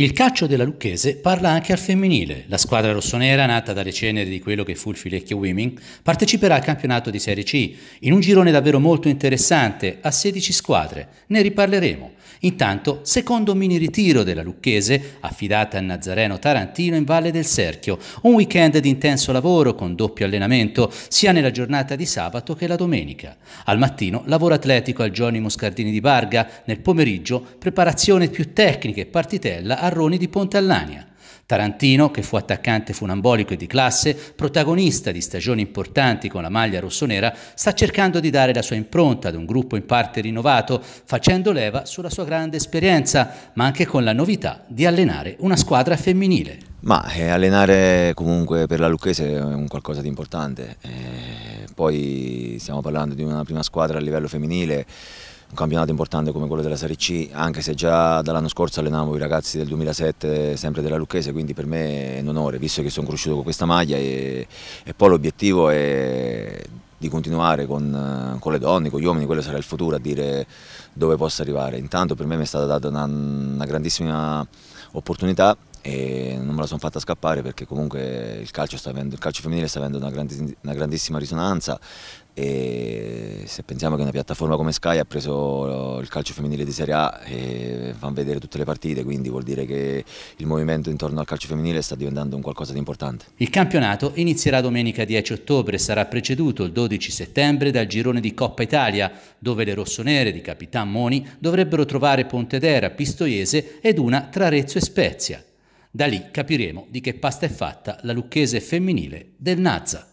Il calcio della Lucchese parla anche al femminile. La squadra rossonera, nata dalle ceneri di quello che fu il Filecchio Women, parteciperà al campionato di Serie C in un girone davvero molto interessante a 16 squadre. Ne riparleremo. Intanto, secondo mini ritiro della Lucchese, affidata al Nazareno Tarantino in Valle del Serchio, un weekend di intenso lavoro con doppio allenamento sia nella giornata di sabato che la domenica. Al mattino lavoro atletico al Giovanni Moscardini di Barga, nel pomeriggio preparazione più tecnica e partitella a Roni di Ponte Allania. Tarantino, che fu attaccante funambolico e di classe, protagonista di stagioni importanti con la maglia rossonera, sta cercando di dare la sua impronta ad un gruppo in parte rinnovato, facendo leva sulla sua grande esperienza, ma anche con la novità di allenare una squadra femminile. Ma eh, allenare comunque per la Lucchese è un qualcosa di importante, eh, poi stiamo parlando di una prima squadra a livello femminile, un campionato importante come quello della Serie C, anche se già dall'anno scorso allenavo i ragazzi del 2007 sempre della Lucchese, quindi per me è un onore, visto che sono cresciuto con questa maglia e, e poi l'obiettivo è di continuare con, con, le donne, con gli uomini, quello sarà il futuro, a dire dove possa arrivare. Intanto per me mi è stata data una, una grandissima opportunità e non me la sono fatta scappare perché comunque il calcio, avendo, il calcio femminile sta avendo una, grandi, una grandissima risonanza e se pensiamo che una piattaforma come Sky ha preso il calcio femminile di Serie A e fa vedere tutte le partite, quindi vuol dire che il movimento intorno al calcio femminile sta diventando un qualcosa di importante. Il campionato inizierà domenica 10 ottobre e sarà preceduto il 12 settembre dal girone di Coppa Italia, dove le rossonere di Capitan Moni dovrebbero trovare Pontedera, Pistoiese ed una tra Arezzo e Spezia. Da lì capiremo di che pasta è fatta la lucchese femminile del Nazza.